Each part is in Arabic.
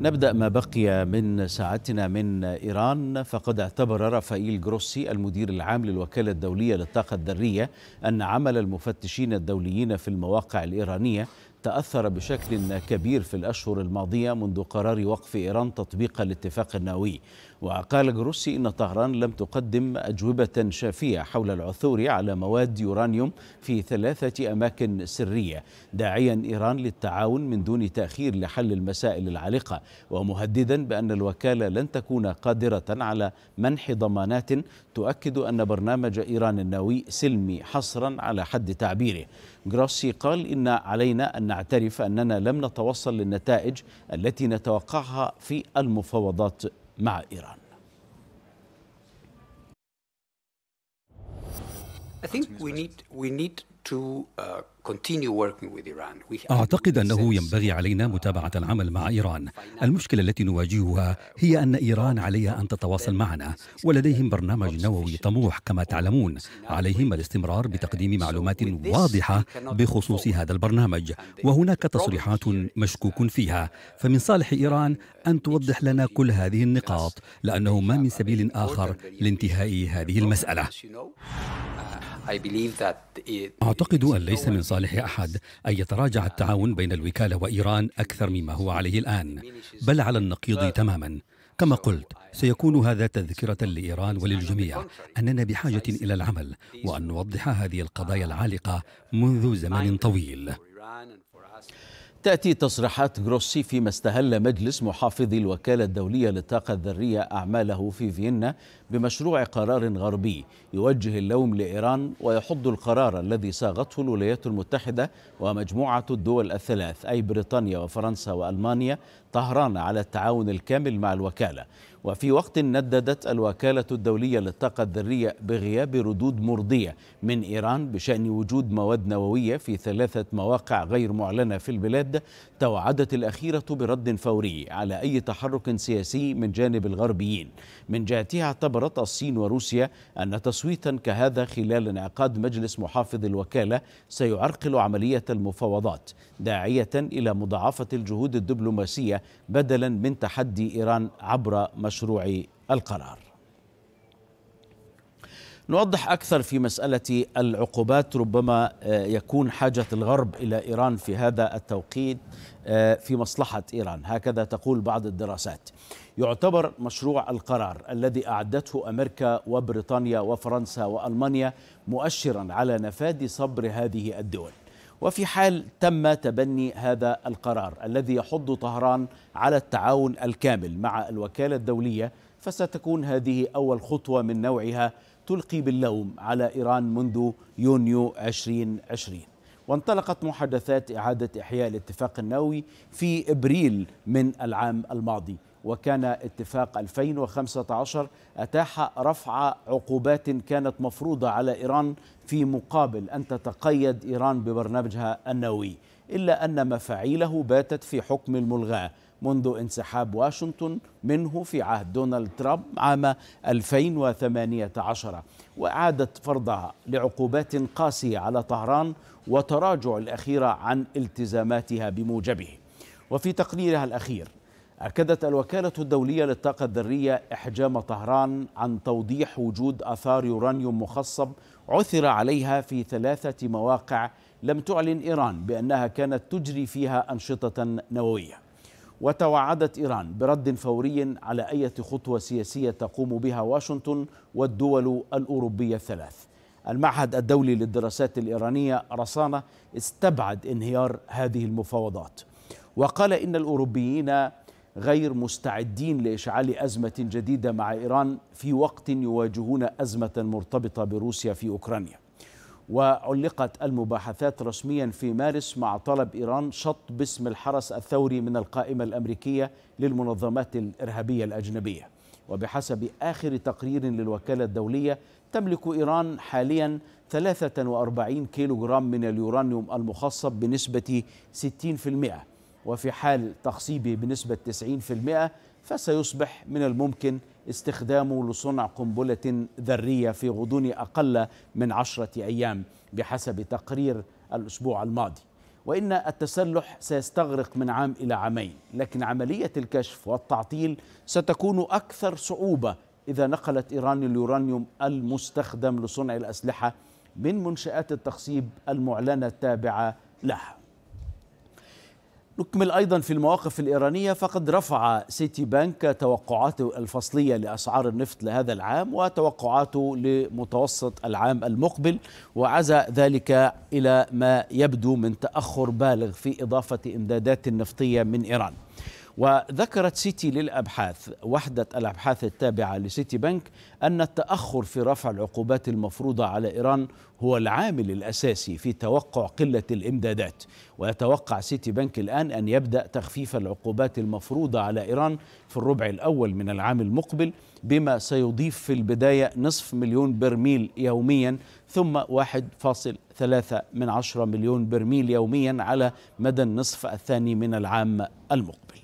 نبدأ ما بقي من ساعتنا من إيران فقد اعتبر رافائيل جروسي المدير العام للوكالة الدولية للطاقة الذرية أن عمل المفتشين الدوليين في المواقع الإيرانية تأثر بشكل كبير في الأشهر الماضية منذ قرار وقف إيران تطبيق الاتفاق النووي وقال جروسي إن طهران لم تقدم أجوبة شافية حول العثور على مواد يورانيوم في ثلاثة أماكن سرية داعيا إيران للتعاون من دون تأخير لحل المسائل العالقة ومهددا بأن الوكالة لن تكون قادرة على منح ضمانات تؤكد أن برنامج إيران النووي سلمي حصرا على حد تعبيره جراسي قال إن علينا أن نعترف أننا لم نتوصل للنتائج التي نتوقعها في المفاوضات مع إيران I think we need, we need to uh, أعتقد أنه ينبغي علينا متابعة العمل مع إيران المشكلة التي نواجهها هي أن إيران عليها أن تتواصل معنا ولديهم برنامج نووي طموح كما تعلمون عليهم الاستمرار بتقديم معلومات واضحة بخصوص هذا البرنامج وهناك تصريحات مشكوك فيها فمن صالح إيران أن توضح لنا كل هذه النقاط لأنه ما من سبيل آخر لانتهاء هذه المسألة أعتقد أن ليس من صالح أحد أن يتراجع التعاون بين الوكالة وإيران أكثر مما هو عليه الآن بل على النقيض تماما كما قلت سيكون هذا تذكرة لإيران وللجميع أننا بحاجة إلى العمل وأن نوضح هذه القضايا العالقة منذ زمن طويل تأتي تصريحات جروسي فيما استهل مجلس محافظي الوكالة الدولية للطاقة الذرية أعماله في فيينا بمشروع قرار غربي يوجه اللوم لإيران ويحض القرار الذي صاغته الولايات المتحدة ومجموعة الدول الثلاث أي بريطانيا وفرنسا وألمانيا طهران على التعاون الكامل مع الوكالة وفي وقت نددت الوكالة الدولية للطاقة الذرية بغياب ردود مرضية من إيران بشأن وجود مواد نووية في ثلاثة مواقع غير معلنة في البلاد توعدت الأخيرة برد فوري على أي تحرك سياسي من جانب الغربيين من جهتها اعتبرت الصين وروسيا أن تصويتا كهذا خلال انعقاد مجلس محافظ الوكالة سيعرقل عملية المفاوضات داعية إلى مضاعفة الجهود الدبلوماسية بدلا من تحدي إيران عبر مشروع القرار نوضح أكثر في مسألة العقوبات ربما آه، يكون حاجة الغرب إلى إيران في هذا التوقيت آه، في مصلحة إيران هكذا تقول بعض الدراسات يعتبر مشروع القرار الذي أعدته أمريكا وبريطانيا وفرنسا وألمانيا مؤشرا على نفاد صبر هذه الدول وفي حال تم تبني هذا القرار الذي يحض طهران على التعاون الكامل مع الوكالة الدولية فستكون هذه أول خطوة من نوعها تلقي باللوم على إيران منذ يونيو 2020 وانطلقت محادثات إعادة إحياء الاتفاق النووي في إبريل من العام الماضي وكان اتفاق 2015 أتاح رفع عقوبات كانت مفروضة على إيران في مقابل أن تتقيد إيران ببرنامجها النووي إلا أن مفاعيله باتت في حكم الملغاة منذ انسحاب واشنطن منه في عهد دونالد ترامب عام 2018 وإعادة فرضها لعقوبات قاسية على طهران وتراجع الأخيرة عن التزاماتها بموجبه وفي تقريرها الأخير أكدت الوكالة الدولية للطاقة الذرية إحجام طهران عن توضيح وجود آثار يورانيوم مخصب عثر عليها في ثلاثة مواقع لم تعلن إيران بأنها كانت تجري فيها أنشطة نووية وتوعدت إيران برد فوري على أي خطوة سياسية تقوم بها واشنطن والدول الأوروبية الثلاث المعهد الدولي للدراسات الإيرانية رصانة استبعد انهيار هذه المفاوضات وقال إن الأوروبيين غير مستعدين لاشعال ازمه جديده مع ايران في وقت يواجهون ازمه مرتبطه بروسيا في اوكرانيا. وعلقت المباحثات رسميا في مارس مع طلب ايران شط باسم الحرس الثوري من القائمه الامريكيه للمنظمات الارهابيه الاجنبيه. وبحسب آخر تقرير للوكالة الدولية تملك إيران حاليا 43 كيلوغرام من اليورانيوم المخصب بنسبة 60% وفي حال تخصيبه بنسبة 90% فسيصبح من الممكن استخدامه لصنع قنبلة ذرية في غضون أقل من عشرة أيام بحسب تقرير الأسبوع الماضي وإن التسلح سيستغرق من عام إلى عامين لكن عملية الكشف والتعطيل ستكون أكثر صعوبة إذا نقلت إيران اليورانيوم المستخدم لصنع الأسلحة من منشآت التخصيب المعلنة التابعة لها نكمل أيضا في المواقف الإيرانية فقد رفع سيتي بانك توقعاته الفصلية لأسعار النفط لهذا العام وتوقعاته لمتوسط العام المقبل وعزى ذلك إلى ما يبدو من تأخر بالغ في إضافة إمدادات نفطية من إيران وذكرت سيتي للأبحاث وحدة الأبحاث التابعة لسيتي بنك أن التأخر في رفع العقوبات المفروضة على إيران هو العامل الأساسي في توقع قلة الإمدادات ويتوقع سيتي بنك الآن أن يبدأ تخفيف العقوبات المفروضة على إيران في الربع الأول من العام المقبل بما سيضيف في البداية نصف مليون برميل يوميا ثم 1.3 من عشرة مليون برميل يوميا على مدى النصف الثاني من العام المقبل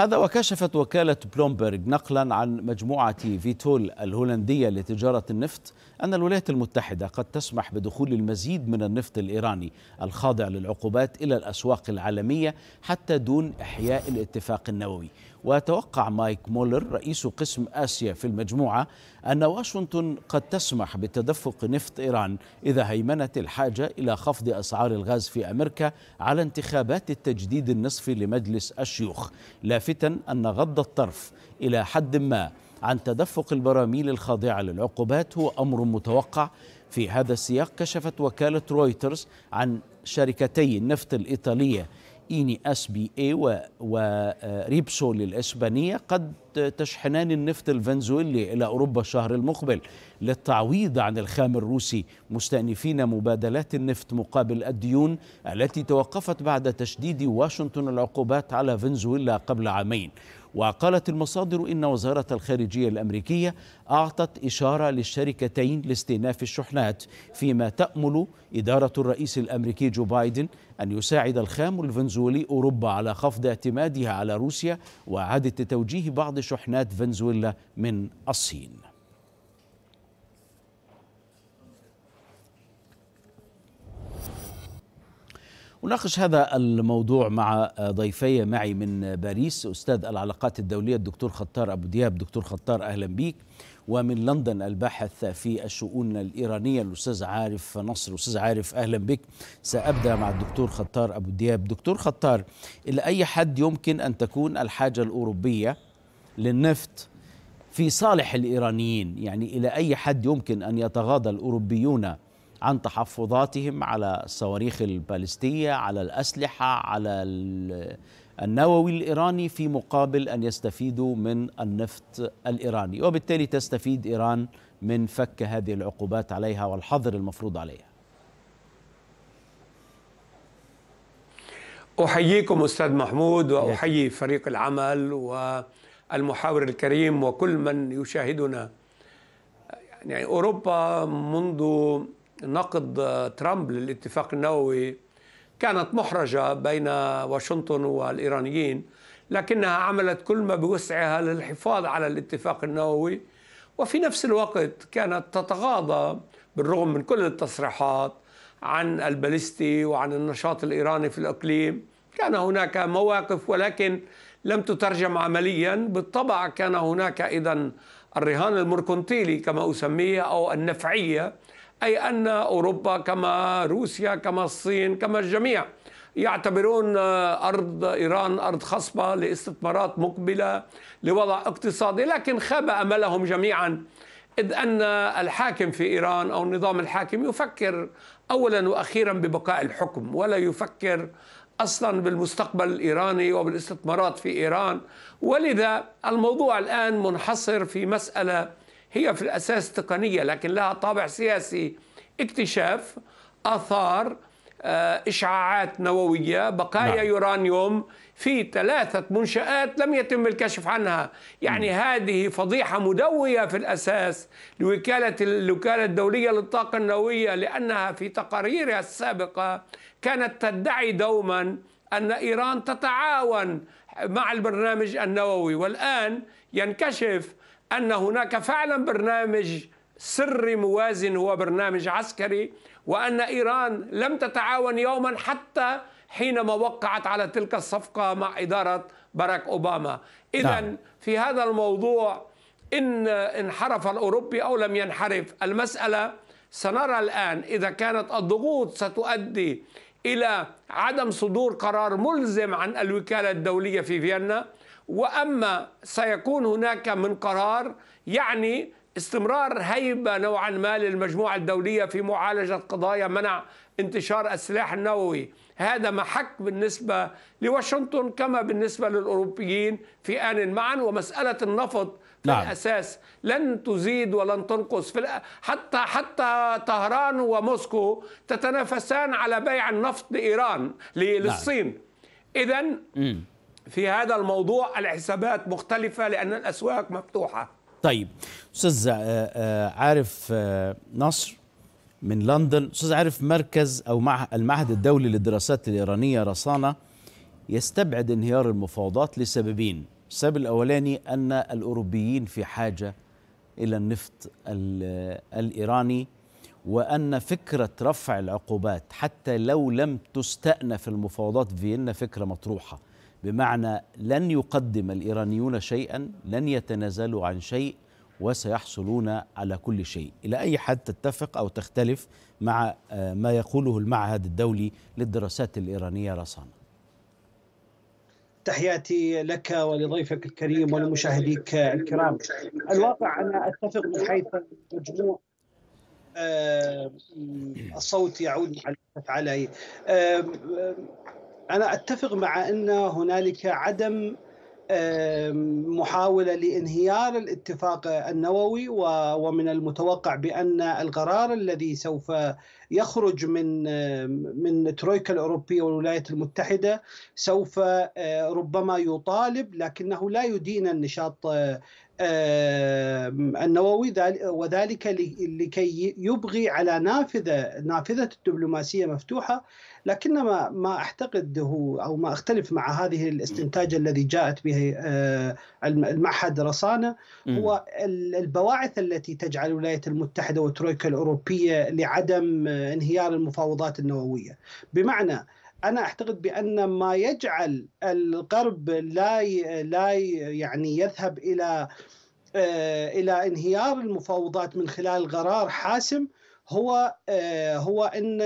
هذا وكشفت وكالة بلومبرغ نقلا عن مجموعة فيتول الهولندية لتجارة النفط أن الولايات المتحدة قد تسمح بدخول المزيد من النفط الإيراني الخاضع للعقوبات إلى الأسواق العالمية حتى دون إحياء الاتفاق النووي وتوقع مايك مولر رئيس قسم آسيا في المجموعة أن واشنطن قد تسمح بتدفق نفط إيران إذا هيمنت الحاجة إلى خفض أسعار الغاز في أمريكا على انتخابات التجديد النصفي لمجلس الشيوخ لافتا أن غض الطرف إلى حد ما عن تدفق البراميل الخاضعة للعقوبات هو أمر متوقع في هذا السياق كشفت وكالة رويترز عن شركتي النفط الإيطالية إيني أس بي إي وريبسول آه، الإسبانية قد تشحنان النفط الفنزويلي إلى أوروبا الشهر المقبل للتعويض عن الخام الروسي مستأنفين مبادلات النفط مقابل الديون التي توقفت بعد تشديد واشنطن العقوبات على فنزويلا قبل عامين وقالت المصادر إن وزارة الخارجية الأمريكية أعطت إشارة للشركتين لاستئناف الشحنات فيما تأمل إدارة الرئيس الأمريكي جو بايدن أن يساعد الخام الفنزويلي أوروبا على خفض اعتمادها على روسيا وإعادة توجيه بعض شحنات فنزويلا من الصين أناقش هذا الموضوع مع ضيفي معي من باريس أستاذ العلاقات الدولية الدكتور خطار أبو دياب دكتور خطار أهلا بك ومن لندن الباحث في الشؤون الإيرانية الأستاذ عارف نصر أستاذ عارف أهلا بك سأبدأ مع الدكتور خطار أبو دياب دكتور خطار إلى أي حد يمكن أن تكون الحاجة الأوروبية للنفط في صالح الإيرانيين يعني إلى أي حد يمكن أن يتغاضى الأوروبيون عن تحفظاتهم على الصواريخ البالستيه على الاسلحه على النووي الايراني في مقابل ان يستفيدوا من النفط الايراني وبالتالي تستفيد ايران من فك هذه العقوبات عليها والحظر المفروض عليها احييكم استاذ محمود واحيي فريق العمل والمحاور الكريم وكل من يشاهدنا يعني اوروبا منذ نقد آه، ترامب للاتفاق النووي كانت محرجة بين واشنطن والإيرانيين لكنها عملت كل ما بوسعها للحفاظ على الاتفاق النووي وفي نفس الوقت كانت تتغاضى بالرغم من كل التصريحات عن البالستي وعن النشاط الإيراني في الإقليم كان هناك مواقف ولكن لم تترجم عمليا بالطبع كان هناك إذا الرهان المركنتيلي كما أسميه أو النفعية أي أن أوروبا كما روسيا كما الصين كما الجميع يعتبرون أرض إيران أرض خصبة لاستثمارات مقبلة لوضع اقتصادي لكن خاب أملهم جميعا إذ أن الحاكم في إيران أو النظام الحاكم يفكر أولا وأخيرا ببقاء الحكم ولا يفكر اصلا بالمستقبل الايراني وبالاستثمارات في ايران ولذا الموضوع الان منحصر في مساله هي في الأساس تقنية لكن لها طابع سياسي اكتشاف آثار آه، إشعاعات نووية بقايا نعم. يورانيوم في ثلاثة منشآت لم يتم الكشف عنها يعني م. هذه فضيحة مدوية في الأساس لوكالة الوكالة الدولية للطاقة النووية لأنها في تقاريرها السابقة كانت تدعي دوما أن إيران تتعاون مع البرنامج النووي والآن ينكشف أن هناك فعلا برنامج سري موازن هو برنامج عسكري وأن إيران لم تتعاون يوما حتى حينما وقعت على تلك الصفقة مع إدارة باراك أوباما إذا نعم. في هذا الموضوع إن انحرف الأوروبي أو لم ينحرف المسألة سنرى الآن إذا كانت الضغوط ستؤدي إلى عدم صدور قرار ملزم عن الوكالة الدولية في فيينا واما سيكون هناك من قرار يعني استمرار هيبه نوعا ما للمجموعه الدوليه في معالجه قضايا منع انتشار السلاح النووي هذا محك بالنسبه لواشنطن كما بالنسبه للاوروبيين في ان معا ومساله النفط في نعم. الاساس لن تزيد ولن تنقص في حتى حتى طهران وموسكو تتنافسان على بيع النفط لايران نعم. للصين نعم. اذا في هذا الموضوع الحسابات مختلفة لأن الأسواق مفتوحة طيب أستاذ آه، آه، عارف آه، نصر من لندن أستاذ عارف مركز أو المعهد الدولي للدراسات الإيرانية رصانة يستبعد انهيار المفاوضات لسببين السبب الأولاني أن الأوروبيين في حاجة إلى النفط الإيراني وأن فكرة رفع العقوبات حتى لو لم تستأنف المفاوضات في فيينا فكرة مطروحة بمعنى لن يقدم الايرانيون شيئا لن يتنازلوا عن شيء وسيحصلون على كل شيء الى اي حد تتفق او تختلف مع آه، ما يقوله المعهد الدولي للدراسات الايرانيه رصانه تحياتي لك ولضيفك الكريم ولمشاهديك الكرام الواقع انا اتفق من حيث مجموع آه، الصوت يعود علي آه، انا اتفق مع ان هنالك عدم محاوله لانهيار الاتفاق النووي ومن المتوقع بان القرار الذي سوف يخرج من من ترويكا الاوروبيه والولايات المتحده سوف آه، ربما يطالب لكنه لا يدين النشاط آه، النووي وذلك لكي يبغي على نافذه نافذه الدبلوماسيه مفتوحه لكن ما ما اعتقد او ما اختلف مع هذه الاستنتاج الذي جاءت به آه، المعهد رصانه هو البواعث التي تجعل الولايات المتحده والترويكا الاوروبيه لعدم آه، انهيار المفاوضات النوويه بمعنى انا اعتقد بان ما يجعل الغرب لا لا يعني يذهب الى آه، الى انهيار المفاوضات من خلال قرار حاسم هو آه، هو ان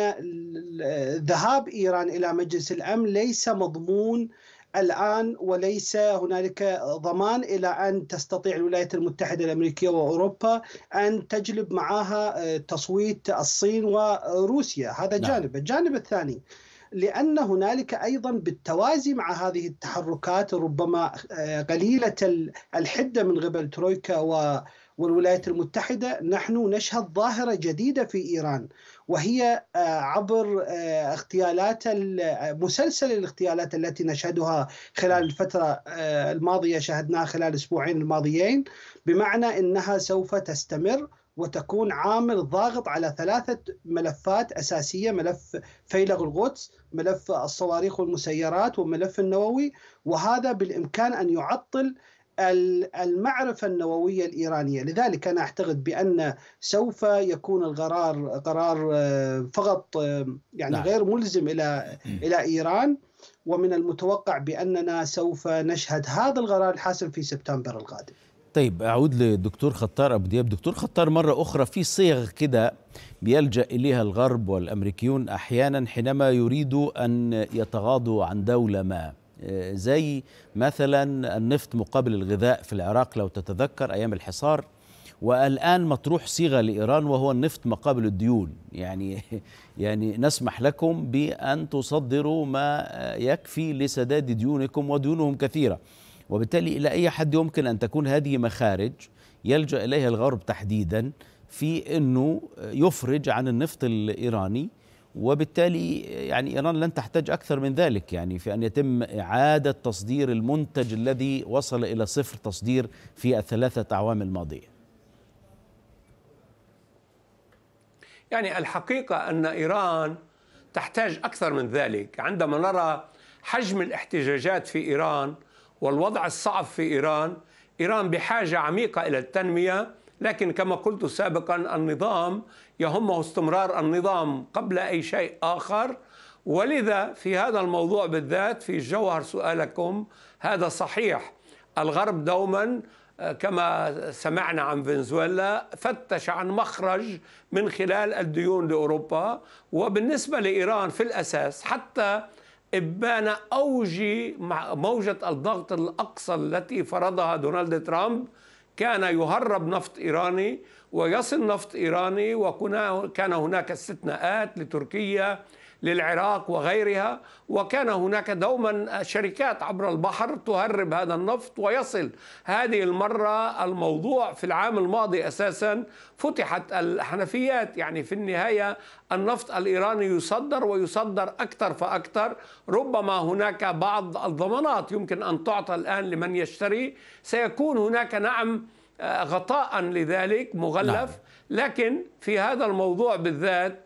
ذهاب ايران الى مجلس الامن ليس مضمون الان وليس هنالك ضمان الى ان تستطيع الولايات المتحده الامريكيه واوروبا ان تجلب معها آه، تصويت الصين وروسيا، هذا نعم. جانب، الجانب الثاني لان هنالك ايضا بالتوازي مع هذه التحركات ربما آه، قليله الحده من قبل ترويكا و والولايات المتحدة نحن نشهد ظاهرة جديدة في إيران وهي آه، عبر اغتيالات آه، آه، مسلسل الاغتيالات التي نشهدها خلال الفترة الماضية شهدناها خلال الأسبوعين الماضيين بمعنى أنها سوف تستمر وتكون عامل ضاغط على ثلاثة ملفات أساسية ملف فيلغ القدس ملف الصواريخ والمسيرات وملف النووي وهذا بالإمكان أن يعطل المعرفة النووية الإيرانية لذلك أنا أعتقد بأن سوف يكون القرار قرار آه، فقط آه، يعني نعم. غير ملزم إلى إلى إيران ومن المتوقع بأننا سوف نشهد هذا القرار الحاسم في سبتمبر القادم طيب أعود للدكتور خطار أبو دياب دكتور خطار مرة أخرى في صيغ كده بيلجأ إليها الغرب والأمريكيون أحيانا حينما يريدوا أن يتغاضوا عن دولة ما زي مثلا النفط مقابل الغذاء في العراق لو تتذكر أيام الحصار والان مطروح صيغه لايران وهو النفط مقابل الديون يعني يعني نسمح لكم بان تصدروا ما يكفي لسداد ديونكم وديونهم كثيره وبالتالي الى اي حد يمكن ان تكون هذه مخارج يلجا اليها الغرب تحديدا في انه يفرج عن النفط الايراني وبالتالي يعني ايران لن تحتاج اكثر من ذلك يعني في ان يتم اعاده تصدير المنتج الذي وصل الى صفر تصدير في الثلاثه اعوام الماضيه. يعني الحقيقه ان ايران تحتاج اكثر من ذلك عندما نرى حجم الاحتجاجات في ايران والوضع الصعب في ايران ايران بحاجه عميقه الى التنميه لكن كما قلت سابقا النظام يهمه استمرار النظام قبل أي شيء آخر ولذا في هذا الموضوع بالذات في جوهر سؤالكم هذا صحيح الغرب دوما كما سمعنا عن فنزويلا فتش عن مخرج من خلال الديون لاوروبا وبالنسبه لايران في الاساس حتى ابان اوج موجه الضغط الاقصى التي فرضها دونالد ترامب كان يهرب نفط إيراني ويصل نفط إيراني وكان هناك استثناءات لتركيا للعراق وغيرها وكان هناك دوما شركات عبر البحر تهرب هذا النفط ويصل هذه المرة الموضوع في العام الماضي أساسا فتحت الحنفيات يعني في النهاية النفط الإيراني يصدر ويصدر أكثر فأكثر ربما هناك بعض الضمانات يمكن أن تعطى الآن لمن يشتري سيكون هناك نعم آه، غطاء لذلك مغلف نعم. لكن في هذا الموضوع بالذات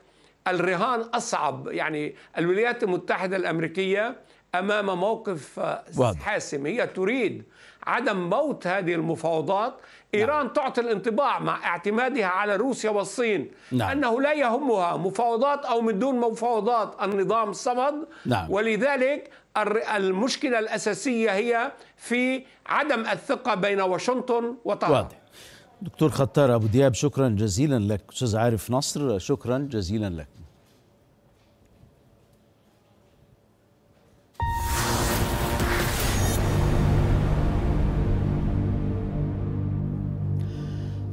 الرهان أصعب يعني الولايات المتحدة الأمريكية أمام موقف آه، حاسم هي تريد عدم موت هذه المفاوضات نعم. إيران نعم. تعطي الانطباع مع اعتمادها على روسيا والصين نعم. أنه لا يهمها مفاوضات أو من دون مفاوضات النظام صمد نعم. ولذلك المشكلة الأساسية هي في عدم الثقة بين واشنطن وطهران دكتور خطار ابو دياب شكرا جزيلا لك استاذ عارف نصر شكرا جزيلا لك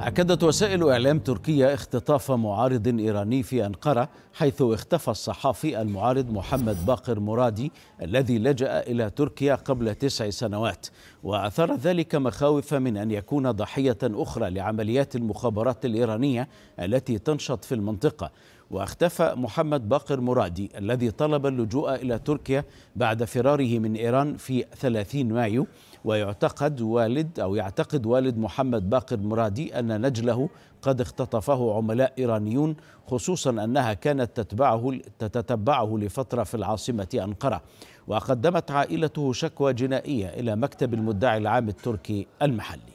أكدت وسائل إعلام تركيا اختطاف معارض إيراني في أنقرة حيث اختفى الصحافي المعارض محمد باقر مرادي الذي لجأ إلى تركيا قبل تسع سنوات وأثار ذلك مخاوف من أن يكون ضحية أخرى لعمليات المخابرات الإيرانية التي تنشط في المنطقة واختفى محمد باقر مرادي الذي طلب اللجوء إلى تركيا بعد فراره من إيران في 30 مايو ويعتقد والد أو يعتقد والد محمد باقر مرادي أن نجله قد اختطفه عملاء إيرانيون خصوصا أنها كانت تتبعه, تتتبعه لفترة في العاصمة أنقرة وقدمت عائلته شكوى جنائية إلى مكتب المدعي العام التركي المحلي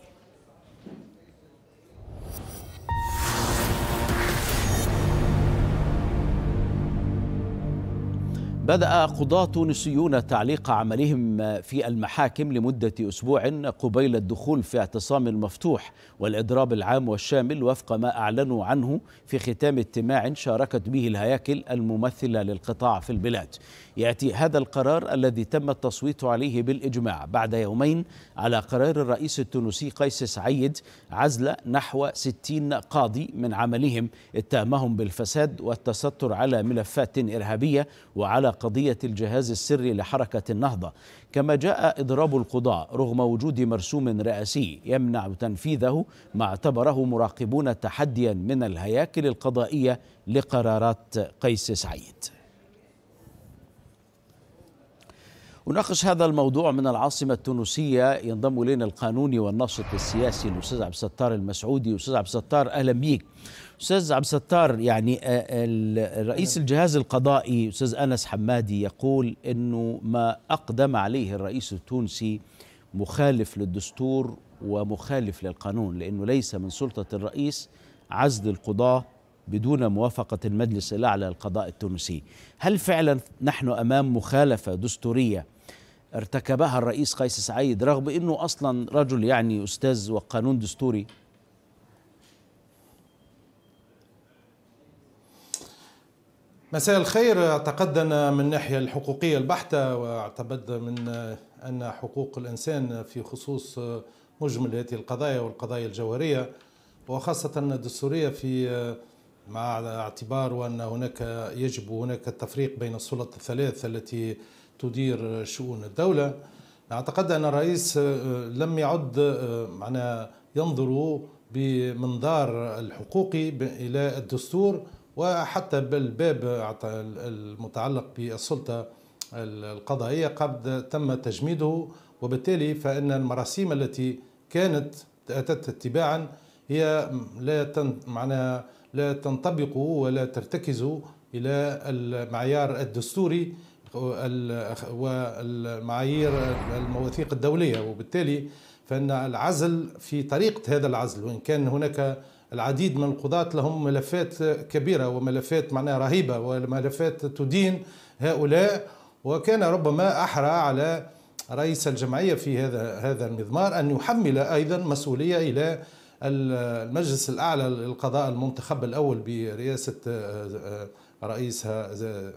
بدأ قضاة تونسيون تعليق عملهم في المحاكم لمدة أسبوع قبيل الدخول في اعتصام مفتوح والإضراب العام والشامل وفق ما أعلنوا عنه في ختام اجتماع شاركت به الهياكل الممثلة للقطاع في البلاد يأتي هذا القرار الذي تم التصويت عليه بالإجماع بعد يومين على قرار الرئيس التونسي قيس سعيد عزل نحو 60 قاضي من عملهم اتهمهم بالفساد والتستر على ملفات إرهابية وعلى قضية الجهاز السري لحركة النهضة كما جاء إضراب القضاء رغم وجود مرسوم رئاسي يمنع تنفيذه ما اعتبره مراقبون تحديا من الهياكل القضائية لقرارات قيس سعيد وناقش هذا الموضوع من العاصمة التونسية ينضم إلينا القانوني والناشط السياسي الأستاذ عبد الستار المسعودي أستاذ عبد الستار أهلا بيك استاذ عبد الستار يعني آه، رئيس نعم. الجهاز القضائي استاذ انس حمادي يقول انه ما اقدم عليه الرئيس التونسي مخالف للدستور ومخالف للقانون لانه ليس من سلطه الرئيس عزل القضاه بدون موافقه المجلس الاعلى للقضاء التونسي هل فعلا نحن امام مخالفه دستوريه ارتكبها الرئيس قيس سعيد رغم انه اصلا رجل يعني استاذ وقانون دستوري مساء الخير اعتقدنا من الناحية الحقوقية البحتة واعتبد من أن حقوق الإنسان في خصوص مجمل هذه القضايا والقضايا الجوهرية وخاصة الدستورية في مع اعتبار وأن هناك يجب هناك التفريق بين السلطة الثلاث التي تدير شؤون الدولة أعتقد أن الرئيس لم يعد معنا ينظر بمنظار الحقوقي إلى الدستور وحتى بالباب المتعلق بالسلطة القضائية قد تم تجميده وبالتالي فإن المراسيم التي كانت أتت اتباعا هي لا معناها لا تنطبق ولا ترتكز إلى المعيار الدستوري والمعايير المواثيق الدولية وبالتالي فإن العزل في طريقة هذا العزل وإن كان هناك العديد من القضاة لهم ملفات كبيرة وملفات معناها رهيبة وملفات تدين هؤلاء وكان ربما أحرى على رئيس الجمعية في هذا هذا المضمار أن يحمل أيضا مسؤولية إلى المجلس الأعلى للقضاء المنتخب الأول برئاسة آه، رئيسها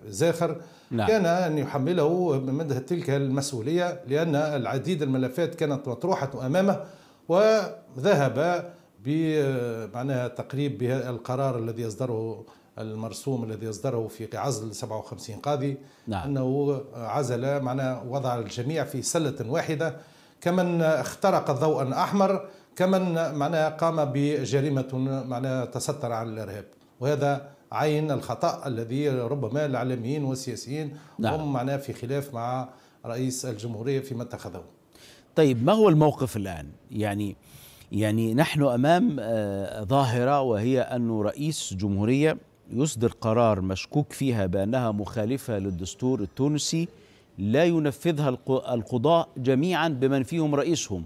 زاخر نعم. كان أن يحمله من تلك المسؤولية لأن العديد الملفات كانت مطروحة أمامه وذهب بمعناها تقريب بالقرار الذي يصدره المرسوم الذي يصدره في عزل 57 قاضي نعم. انه عزل معناه وضع الجميع في سله واحده كمن اخترق ضوءا احمر كمن معناه قام بجريمه معناه تستر عن الارهاب وهذا عين الخطا الذي ربما الاعلاميين والسياسيين نعم. هم معناه في خلاف مع رئيس الجمهوريه فيما اتخذه طيب ما هو الموقف الان يعني آه يعني نحن امام آه، ظاهره وهي أن رئيس جمهوريه يصدر قرار مشكوك فيها بانها مخالفه للدستور التونسي لا ينفذها القضاء جميعا بمن فيهم رئيسهم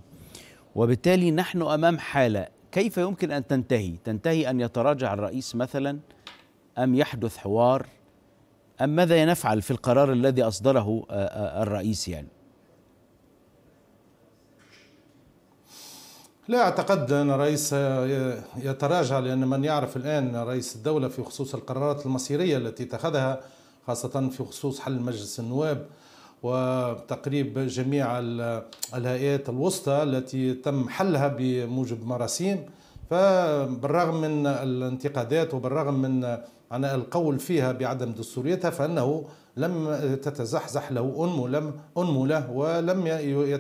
وبالتالي نحن امام حاله كيف يمكن ان تنتهي؟ تنتهي ان يتراجع الرئيس مثلا ام يحدث حوار ام ماذا نفعل في القرار الذي اصدره آه، آه، الرئيس يعني؟ لا أعتقد أن الرئيس يتراجع لأن من يعرف الآن رئيس الدولة في خصوص القرارات المصيرية التي اتخذها خاصة في خصوص حل مجلس النواب وتقريب جميع الهيئات الوسطى التي تم حلها بموجب مراسيم فبالرغم من الانتقادات وبالرغم من عن القول فيها بعدم دستوريتها فانه لم تتزحزح له أنمو لم أنمو له ولم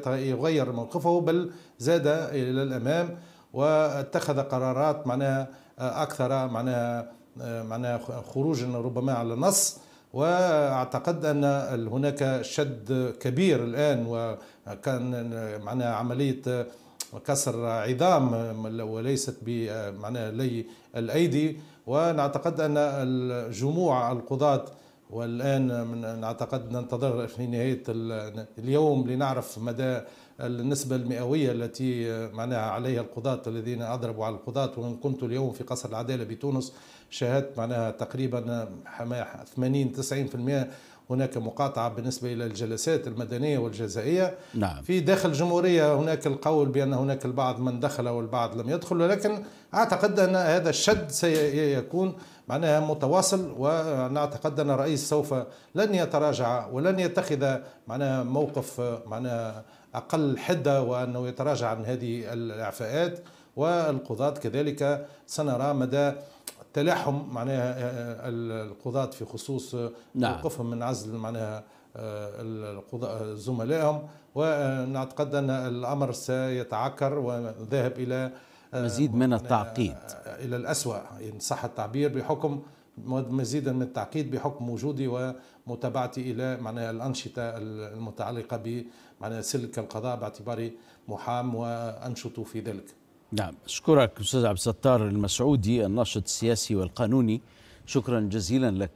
يغير موقفه بل زاد إلى الأمام واتخذ قرارات معناها أكثر معناها معناها خروجا ربما على النص واعتقد ان هناك شد كبير الان وكان معناها عمليه كسر عظام وليست بمعناها لي الايدي ونعتقد أن جموع القضاة والآن من نعتقد ننتظر في نهاية اليوم لنعرف مدى النسبة المئوية التي معناها عليها القضاة الذين أضربوا على القضاة وإن كنت اليوم في قصر العدالة بتونس شاهدت معناها تقريبا 80 90% هناك مقاطعة بالنسبة إلى الجلسات المدنية والجزائية نعم. في داخل الجمهورية هناك القول بأن هناك البعض من دخل والبعض لم يدخل ولكن أعتقد أن هذا الشد سيكون معناها متواصل ونعتقد أن الرئيس سوف لن يتراجع ولن يتخذ معناها موقف معناها أقل حدة وأنه يتراجع عن هذه الإعفاءات والقضاة كذلك سنرى مدى تلاحم معناها آه، آه، القضاة في خصوص آه، نعم. من عزل معناها القضاء زملائهم ونعتقد ان الامر سيتعكر وذاهب الى مزيد من التعقيد الى الاسوء ان صح التعبير بحكم مزيدا من التعقيد بحكم وجودي ومتابعتي الى معناها الانشطه المتعلقه ب سلك القضاء باعتباري محام وانشط في ذلك نعم أشكرك أستاذ عبد الستار المسعودي الناشط السياسي والقانوني شكرا جزيلا لك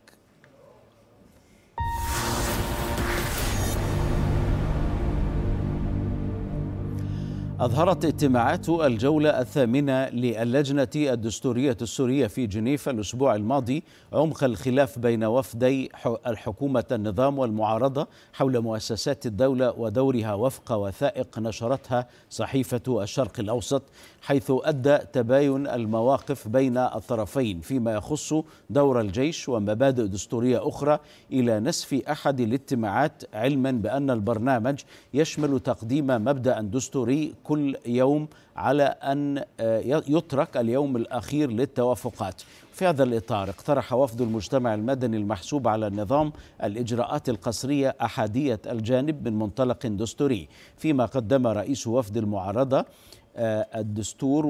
أظهرت اجتماعات الجولة الثامنة للجنة الدستورية السورية في جنيف الأسبوع الماضي عمق الخلاف بين وفدي الحكومة النظام والمعارضة حول مؤسسات الدولة ودورها وفق وثائق نشرتها صحيفة الشرق الأوسط حيث أدى تباين المواقف بين الطرفين فيما يخص دور الجيش ومبادئ دستورية أخرى إلى نسف أحد الاجتماعات علما بأن البرنامج يشمل تقديم مبدأ دستوري كل يوم على أن آه، يترك اليوم الأخير للتوافقات في هذا الإطار اقترح وفد المجتمع المدني المحسوب على النظام الإجراءات القصرية أحادية الجانب من منطلق دستوري فيما قدم رئيس وفد المعارضة الدستور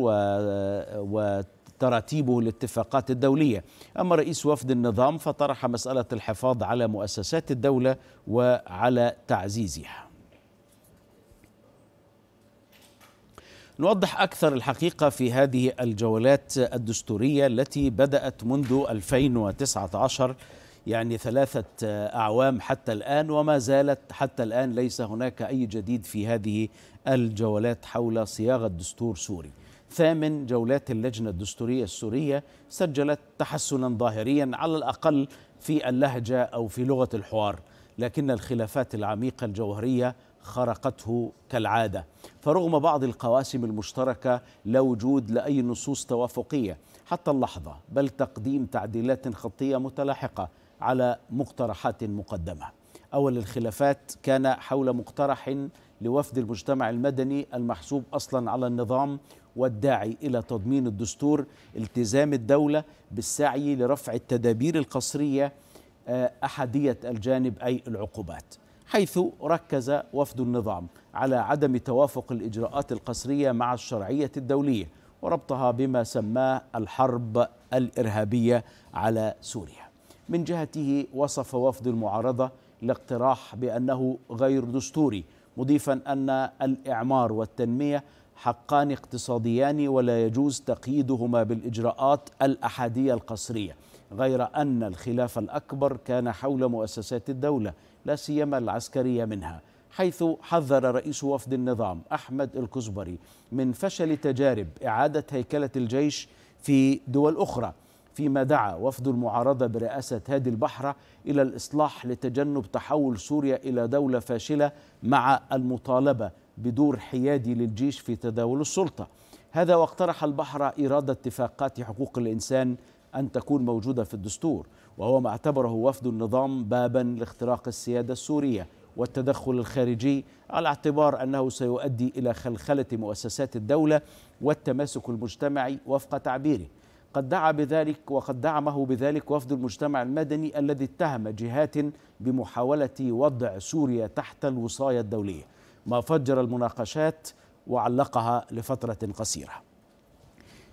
وتراتيبه الاتفاقات الدولية أما رئيس وفد النظام فطرح مسألة الحفاظ على مؤسسات الدولة وعلى تعزيزها نوضح أكثر الحقيقة في هذه الجولات الدستورية التي بدأت منذ 2019 يعني ثلاثة أعوام حتى الآن وما زالت حتى الآن ليس هناك أي جديد في هذه الجولات حول صياغة دستور سوري ثامن جولات اللجنة الدستورية السورية سجلت تحسنا ظاهريا على الأقل في اللهجة أو في لغة الحوار لكن الخلافات العميقة الجوهرية خرقته كالعادة فرغم بعض القواسم المشتركة لا وجود لأي نصوص توافقية حتى اللحظة بل تقديم تعديلات خطية متلاحقة على مقترحات مقدمة أول الخلافات كان حول مقترح لوفد المجتمع المدني المحسوب اصلا على النظام والداعي الى تضمين الدستور التزام الدوله بالسعي لرفع التدابير القصريه آه، احديه الجانب اي العقوبات حيث ركز وفد النظام على عدم توافق الاجراءات القصريه مع الشرعيه الدوليه وربطها بما سماه الحرب الارهابيه على سوريا من جهته وصف وفد المعارضه الاقتراح بانه غير دستوري مضيفا أن الإعمار والتنمية حقان اقتصاديان ولا يجوز تقييدهما بالإجراءات الأحادية القصرية غير أن الخلاف الأكبر كان حول مؤسسات الدولة لا سيما العسكرية منها حيث حذر رئيس وفد النظام أحمد الكزبري من فشل تجارب إعادة هيكلة الجيش في دول أخرى فيما دعا وفد المعارضة برئاسة هادي البحرة إلى الإصلاح لتجنب تحول سوريا إلى دولة فاشلة مع المطالبة بدور حيادي للجيش في تداول السلطة هذا واقترح البحر إرادة اتفاقات حقوق الإنسان أن تكون موجودة في الدستور وهو ما اعتبره وفد النظام بابا لاختراق السيادة السورية والتدخل الخارجي على اعتبار أنه سيؤدي إلى خلخلة مؤسسات الدولة والتماسك المجتمعي وفق تعبيره قد دعا بذلك وقد دعمه بذلك وفد المجتمع المدني الذي اتهم جهات بمحاولة وضع سوريا تحت الوصاية الدولية ما فجر المناقشات وعلقها لفترة قصيرة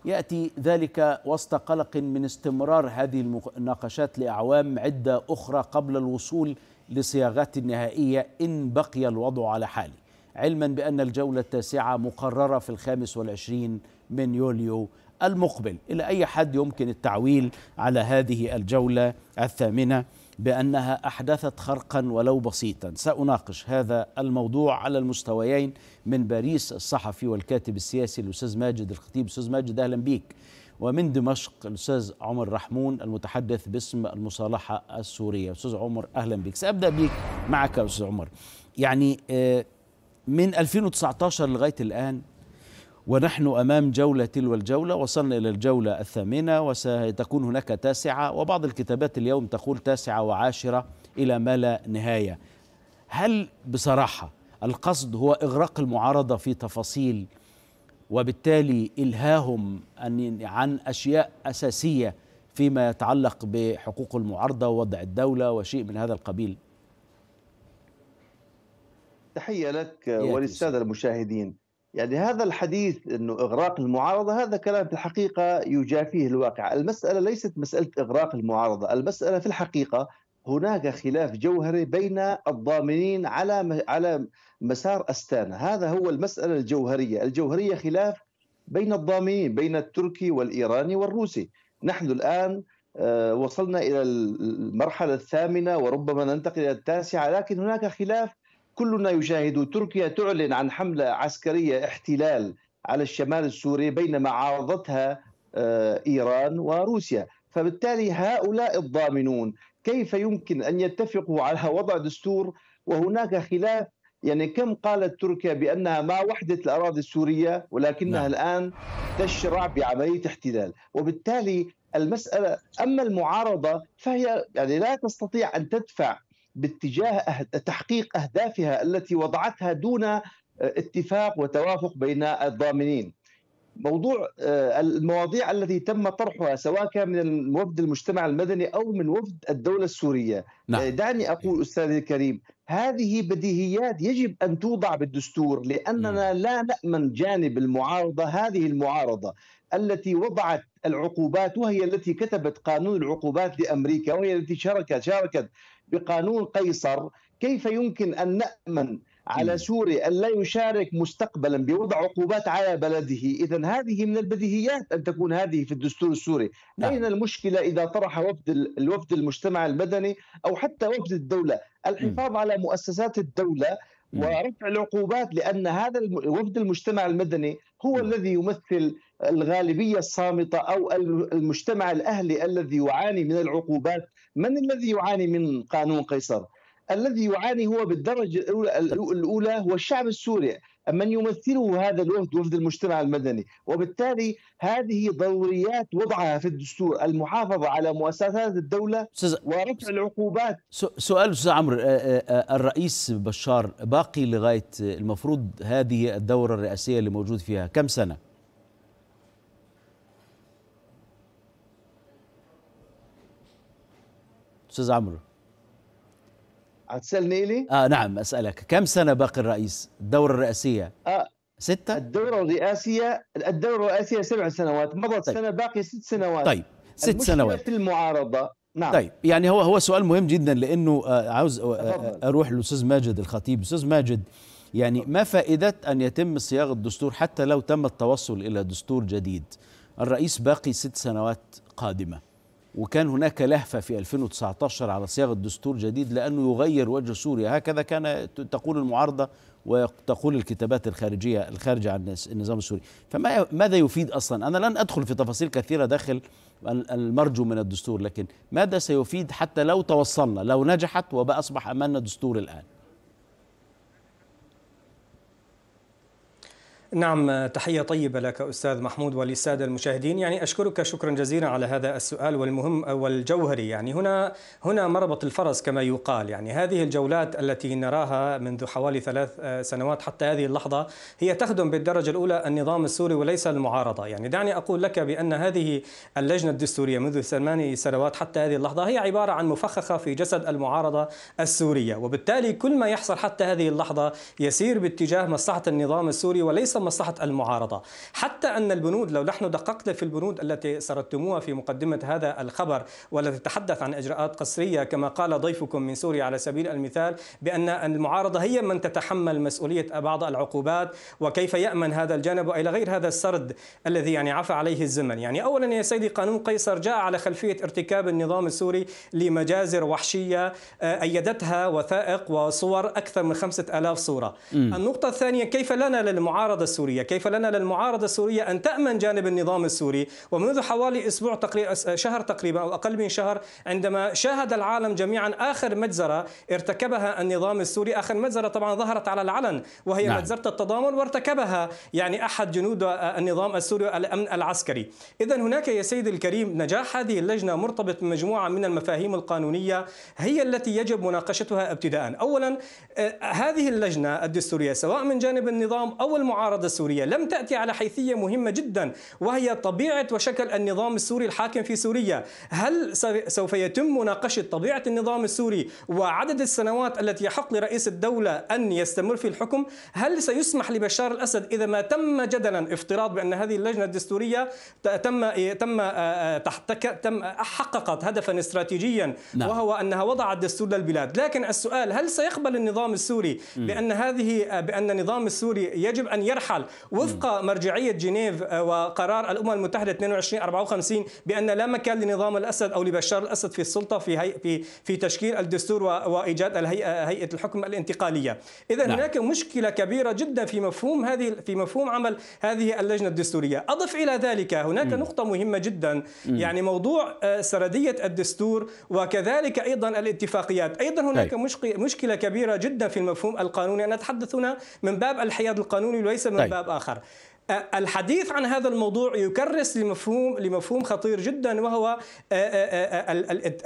يأتي ذلك وسط قلق من استمرار هذه المناقشات لأعوام عدة أخرى قبل الوصول لصياغات نهائية إن بقي الوضع على حاله علما بأن الجولة التاسعة مقررة في الخامس والعشرين من يوليو المقبل إلى أي حد يمكن التعويل على هذه الجولة الثامنة بأنها أحدثت خرقا ولو بسيطا سأناقش هذا الموضوع على المستويين من باريس الصحفي والكاتب السياسي الأستاذ ماجد الخطيب أستاذ ماجد أهلا بيك ومن دمشق الأستاذ عمر رحمون المتحدث باسم المصالحة السورية أستاذ عمر أهلا بك سأبدأ بك معك يا أستاذ عمر يعني آه، من 2019 لغاية الآن ونحن امام جوله تلو الجوله وصلنا الى الجوله الثامنه وستكون هناك تاسعه وبعض الكتابات اليوم تقول تاسعه وعاشره الى ما لا نهايه. هل بصراحه القصد هو اغراق المعارضه في تفاصيل وبالتالي الهاهم عن اشياء اساسيه فيما يتعلق بحقوق المعارضه ووضع الدوله وشيء من هذا القبيل؟ تحيه لك وللساده المشاهدين. يعني هذا الحديث انه اغراق المعارضه هذا كلام في الحقيقه يجافيه الواقع، المساله ليست مساله اغراق المعارضه، المساله في الحقيقه هناك خلاف جوهري بين الضامنين على على مسار استانا، هذا هو المساله الجوهريه، الجوهريه خلاف بين الضامنين بين التركي والايراني والروسي، نحن الان آه، وصلنا الى المرحله الثامنه وربما ننتقل الى التاسعه لكن هناك خلاف كلنا يشاهد تركيا تعلن عن حملة عسكرية احتلال على الشمال السوري بينما عارضتها آه، إيران وروسيا فبالتالي هؤلاء الضامنون كيف يمكن أن يتفقوا على وضع دستور وهناك خلاف يعني كم قالت تركيا بأنها ما وحدة الأراضي السورية ولكنها لا. نعم. الآن تشرع بعملية احتلال وبالتالي المسألة أما المعارضة فهي يعني لا تستطيع أن تدفع باتجاه تحقيق اهدافها التي وضعتها دون آه، اتفاق وتوافق بين الضامنين. موضوع آه، المواضيع التي تم طرحها سواء كان من وفد المجتمع المدني او من وفد الدوله السوريه نعم. آه، دعني اقول استاذي الكريم هذه بديهيات يجب ان توضع بالدستور لاننا لا نامن جانب المعارضه هذه المعارضه التي وضعت العقوبات وهي التي كتبت قانون العقوبات لامريكا وهي التي شاركت شاركت بقانون قيصر كيف يمكن أن نأمن على سوريا أن لا يشارك مستقبلا بوضع عقوبات على بلده إذا هذه من البديهيات أن تكون هذه في الدستور السوري لا. نعم. أين المشكلة إذا طرح وفد الوفد المجتمع المدني أو حتى وفد الدولة الحفاظ م. على مؤسسات الدولة ورفع العقوبات لان هذا وفد المجتمع المدني هو م. الذي يمثل الغالبيه الصامته او المجتمع الاهلي الذي يعاني من العقوبات من الذي يعاني من قانون قيصر؟ الذي يعاني هو بالدرجة الأولى, هو الشعب السوري من يمثله هذا الوفد وفد المجتمع المدني وبالتالي هذه ضروريات وضعها في الدستور المحافظة على مؤسسات الدولة ورفع العقوبات سؤال أستاذ عمرو آه، آه، آه، الرئيس بشار باقي لغاية المفروض هذه الدورة الرئاسية اللي موجود فيها كم سنة؟ استاذ عمرو هتسالني لي؟ اه نعم اسالك كم سنه باقي الرئيس الدوره الرئاسيه؟ اه ستة الدورة الرئاسية الدورة الرئاسية سبع سنوات مضت طيب. سنة باقي ست سنوات طيب ست سنوات في المعارضة نعم طيب يعني هو هو سؤال مهم جدا لانه آه، عاوز آه، آه، اروح للاستاذ ماجد الخطيب استاذ ماجد يعني ما فائدة أن يتم صياغة الدستور حتى لو تم التوصل إلى دستور جديد الرئيس باقي ست سنوات قادمة وكان هناك لهفة في 2019 على صياغة دستور جديد لأنه يغير وجه سوريا هكذا كان تقول المعارضة وتقول الكتابات الخارجية الخارجة عن النظام السوري فما ماذا يفيد أصلا أنا لن أدخل في تفاصيل كثيرة داخل المرجو من الدستور لكن ماذا سيفيد حتى لو توصلنا لو نجحت وبقى أصبح أمامنا دستور الآن نعم تحية طيبة لك أستاذ محمود وللسادة المشاهدين يعني أشكرك شكرا جزيلا على هذا السؤال والمهم والجوهري يعني هنا هنا مربط الفرس كما يقال يعني هذه الجولات التي نراها منذ حوالي ثلاث سنوات حتى هذه اللحظة هي تخدم بالدرجة الأولى النظام السوري وليس المعارضة يعني دعني أقول لك بأن هذه اللجنة الدستورية منذ ثمان سنوات حتى هذه اللحظة هي عبارة عن مفخخة في جسد المعارضة السورية وبالتالي كل ما يحصل حتى هذه اللحظة يسير باتجاه مصلحة النظام السوري وليس تحسب مصلحة المعارضة حتى أن البنود لو نحن دققنا في البنود التي سردتموها في مقدمة هذا الخبر والتي تتحدث عن إجراءات قسرية كما قال ضيفكم من سوريا على سبيل المثال بأن المعارضة هي من تتحمل مسؤولية بعض العقوبات وكيف يأمن هذا الجانب وإلى غير هذا السرد الذي يعني عفى عليه الزمن يعني أولا يا سيدي قانون قيصر جاء على خلفية ارتكاب النظام السوري لمجازر وحشية آه، أيدتها وثائق وصور أكثر من خمسة ألاف صورة م. النقطة الثانية كيف لنا للمعارضة السورية كيف لنا للمعارضة السورية أن تأمن جانب النظام السوري ومنذ حوالي أسبوع تقريبا شهر تقريبا أو أقل من شهر عندما شاهد العالم جميعا آخر مجزرة ارتكبها النظام السوري آخر مجزرة طبعا ظهرت على العلن وهي نعم. مجزرة التضامن وارتكبها يعني أحد جنود النظام السوري الأمن العسكري إذا هناك يا سيدي الكريم نجاح هذه اللجنة مرتبط بمجموعة من المفاهيم القانونية هي التي يجب مناقشتها ابتداء أولا آه، هذه اللجنة الدستورية سواء من جانب النظام أو المعارضة الأراضي السورية لم تأتي على حيثية مهمة جدا وهي طبيعة وشكل النظام السوري الحاكم في سوريا هل سوف يتم مناقشة طبيعة النظام السوري وعدد السنوات التي يحق لرئيس الدولة أن يستمر في الحكم هل سيسمح لبشار الأسد إذا ما تم جدلا افتراض بأن هذه اللجنة الدستورية تم تم تم حققت هدفا استراتيجيا نعم. وهو أنها وضعت دستور للبلاد لكن السؤال هل سيقبل النظام السوري بأن هذه بأن النظام السوري يجب أن يرحل الحل وفق مرجعية جنيف آه، وقرار الأمم المتحدة 2254 بأن لا مكان لنظام الأسد أو لبشار الأسد في السلطة في هي... في في تشكيل الدستور وإيجاد الهيئة آه، هيئة الحكم الانتقالية إذا نعم. هناك مشكلة كبيرة جدا في مفهوم هذه في مفهوم عمل هذه اللجنة الدستورية أضف إلى ذلك هناك م. نقطة مهمة جدا م. يعني موضوع آه، سردية الدستور وكذلك أيضا الاتفاقيات أيضا هناك طيب. هي. مشكلة كبيرة جدا في المفهوم القانوني أنا أتحدث هنا من باب الحياد القانوني وليس من طيب. من طيب. باب آخر الحديث عن هذا الموضوع يكرس لمفهوم لمفهوم خطير جدا وهو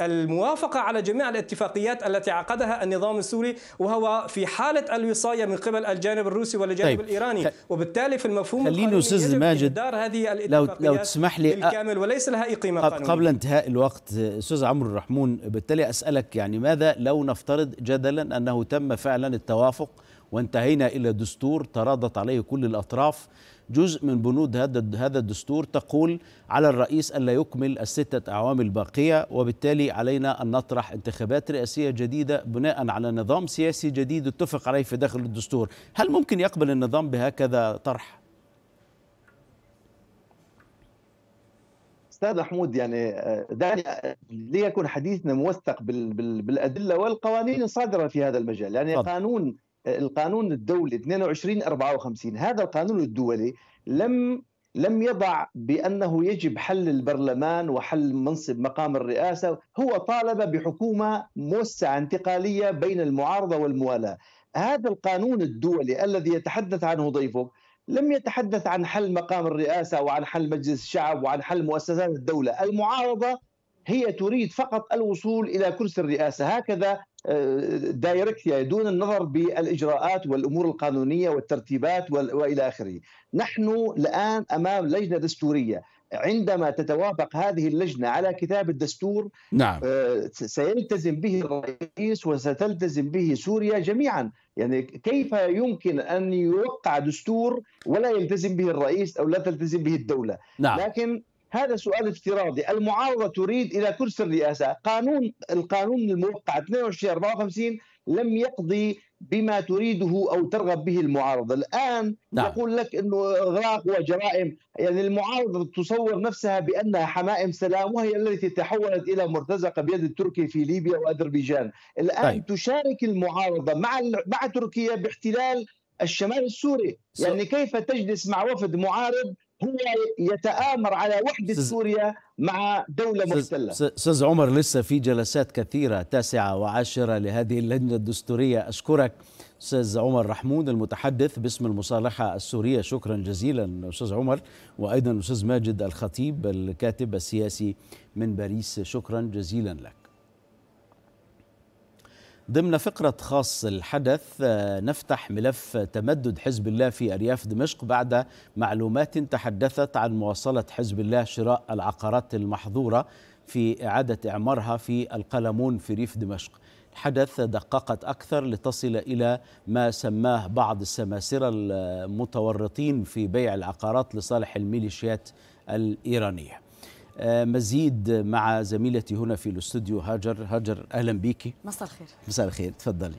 الموافقه على جميع الاتفاقيات التي عقدها النظام السوري وهو في حاله الوصايه من قبل الجانب الروسي والجانب طيب. الايراني وبالتالي في المفهوم خليني استاذ ماجد هذه الاتفاقيات لو, لو تسمح لي بالكامل وليس لها أي قيمه قانونيه قبل انتهاء الوقت استاذ عمرو الرحمون بالتالي اسالك يعني ماذا لو نفترض جدلا انه تم فعلا التوافق وانتهينا إلى دستور تراضت عليه كل الأطراف جزء من بنود هذا هذا الدستور تقول على الرئيس الا يكمل السته اعوام الباقيه وبالتالي علينا ان نطرح انتخابات رئاسيه جديده بناء على نظام سياسي جديد اتفق عليه في داخل الدستور، هل ممكن يقبل النظام بهكذا طرح؟ استاذ محمود يعني آه، دعني آه، ليكن حديثنا موثق بالادله والقوانين الصادره في هذا المجال، يعني قانون القانون الدولي 2254 هذا القانون الدولي لم لم يضع بانه يجب حل البرلمان وحل منصب مقام الرئاسه هو طالب بحكومه موسعه انتقاليه بين المعارضه والموالاه هذا القانون الدولي الذي يتحدث عنه ضيفك لم يتحدث عن حل مقام الرئاسه وعن حل مجلس الشعب وعن حل مؤسسات الدوله المعارضه هي تريد فقط الوصول الى كرسي الرئاسه هكذا آه، دايركت يعني دون النظر بالاجراءات والامور القانونيه والترتيبات والى اخره. نحن الان امام لجنه دستوريه عندما تتوافق هذه اللجنة على كتاب الدستور نعم. آه، سيلتزم به الرئيس وستلتزم به سوريا جميعا يعني كيف يمكن أن يوقع دستور ولا يلتزم به الرئيس أو لا تلتزم به الدولة نعم. لكن هذا سؤال افتراضي المعارضه تريد الى كرسي الرئاسه قانون القانون الموقع 22 54 لم يقضي بما تريده او ترغب به المعارضه الان نعم. يقول لك انه اغراق وجرائم يعني المعارضه تصور نفسها بانها حمائم سلام وهي التي تحولت الى مرتزقه بيد التركي في ليبيا واذربيجان الان طيب. تشارك المعارضه مع مع تركيا باحتلال الشمال السوري يعني كيف تجلس مع وفد معارض هو يتآمر على وحدة سز... سوريا مع دولة محتلة أستاذ عمر لسه في جلسات كثيرة تاسعة وعاشرة لهذه اللجنة الدستورية أشكرك أستاذ عمر رحمون المتحدث باسم المصالحة السورية شكرا جزيلا أستاذ عمر وأيضا أستاذ ماجد الخطيب الكاتب السياسي من باريس شكرا جزيلا لك ضمن فقرة خاص الحدث آه، نفتح ملف تمدد حزب الله في أرياف دمشق بعد معلومات تحدثت عن مواصلة حزب الله شراء العقارات المحظورة في إعادة إعمارها في القلمون في ريف دمشق الحدث دققت أكثر لتصل إلى ما سماه بعض السماسرة المتورطين في بيع العقارات لصالح الميليشيات الإيرانية آه، مزيد مع زميلتي هنا في الاستوديو هاجر هاجر اهلا بيكي مساء الخير مساء الخير تفضلي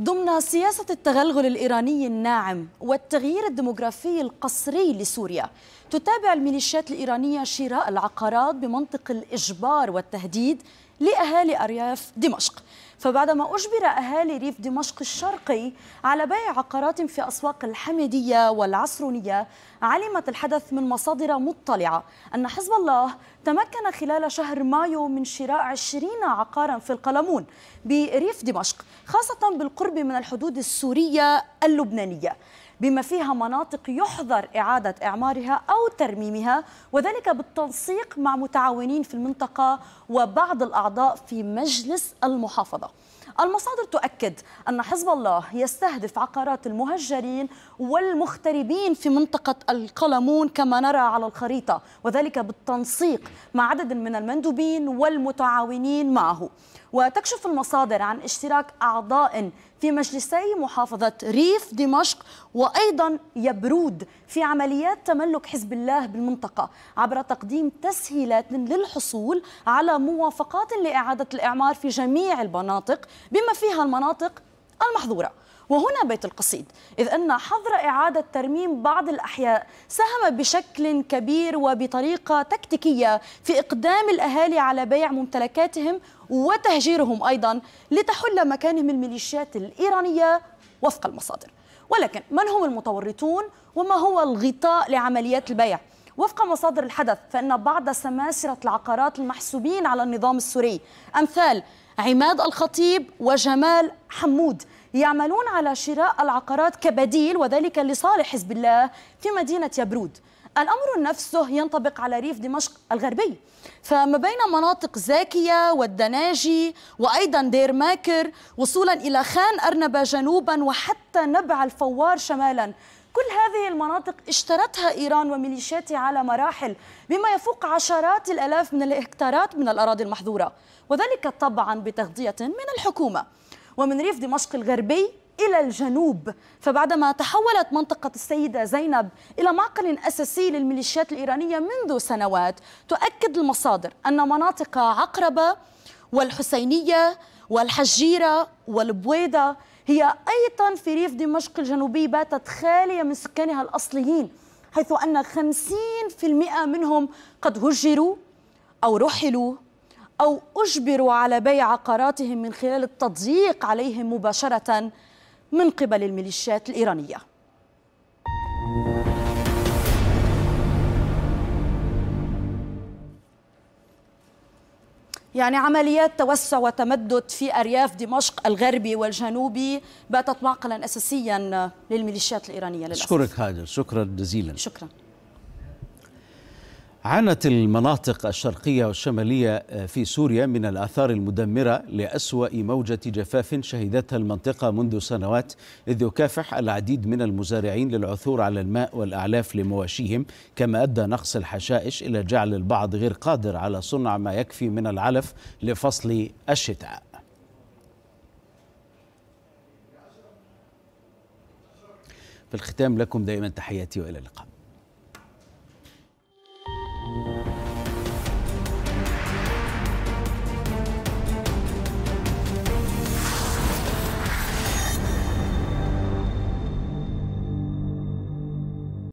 ضمن سياسة التغلغل الإيراني الناعم والتغيير الديموغرافي القصري لسوريا تتابع الميليشيات الإيرانية شراء العقارات بمنطق الإجبار والتهديد لأهالي أرياف دمشق فبعدما أجبر أهالي ريف دمشق الشرقي على بيع عقارات في أسواق الحميدية والعصرونية علمت الحدث من مصادر مطلعة أن حزب الله تمكن خلال شهر مايو من شراء 20 عقارا في القلمون بريف دمشق خاصة بالقرب من الحدود السورية اللبنانية بما فيها مناطق يحظر إعادة إعمارها أو ترميمها وذلك بالتنسيق مع متعاونين في المنطقة وبعض الأعضاء في مجلس المحافظة المصادر تؤكد أن حزب الله يستهدف عقارات المهجرين والمغتربين في منطقة القلمون كما نرى على الخريطة وذلك بالتنسيق مع عدد من المندوبين والمتعاونين معه وتكشف المصادر عن اشتراك أعضاء في مجلسي محافظة ريف دمشق وأيضا يبرود في عمليات تملك حزب الله بالمنطقة عبر تقديم تسهيلات للحصول على موافقات لإعادة الإعمار في جميع المناطق بما فيها المناطق المحظورة وهنا بيت القصيد إذ أن حظر إعادة ترميم بعض الأحياء ساهم بشكل كبير وبطريقة تكتيكية في إقدام الأهالي على بيع ممتلكاتهم وتهجيرهم أيضا لتحل مكانهم الميليشيات الإيرانية وفق المصادر ولكن من هم المتورطون وما هو الغطاء لعمليات البيع وفق مصادر الحدث فإن بعض سماسرة العقارات المحسوبين على النظام السوري أمثال عماد الخطيب وجمال حمود يعملون على شراء العقارات كبديل وذلك لصالح حزب الله في مدينة يبرود الأمر نفسه ينطبق على ريف دمشق الغربي فما بين مناطق زاكية والدناجي وأيضا دير ماكر وصولا إلى خان أرنبة جنوبا وحتى نبع الفوار شمالا كل هذه المناطق اشترتها إيران وميليشياتها على مراحل بما يفوق عشرات الألاف من الهكتارات من الأراضي المحظورة وذلك طبعا بتغطية من الحكومة ومن ريف دمشق الغربي إلى الجنوب فبعدما تحولت منطقة السيدة زينب إلى معقل أساسي للميليشيات الإيرانية منذ سنوات تؤكد المصادر أن مناطق عقربة والحسينية والحجيرة والبويضة هي أيضا في ريف دمشق الجنوبي باتت خالية من سكانها الأصليين حيث أن 50% منهم قد هجروا أو رحلوا أو أجبروا على بيع عقاراتهم من خلال التضييق عليهم مباشرة من قبل الميليشيات الإيرانية يعني عمليات توسع وتمدد في أرياف دمشق الغربي والجنوبي باتت معقلا أساسيا للميليشيات الإيرانية للأسف أشكرك هاجر شكرا جزيلا شكرا عانت المناطق الشرقية والشمالية آه، في سوريا من الآثار المدمرة لأسوأ موجة جفاف شهدتها المنطقة منذ سنوات إذ يكافح العديد من المزارعين للعثور على الماء والأعلاف لمواشيهم كما أدى نقص الحشائش إلى جعل البعض غير قادر على صنع ما يكفي من العلف لفصل الشتاء في الختام لكم دائما تحياتي وإلى اللقاء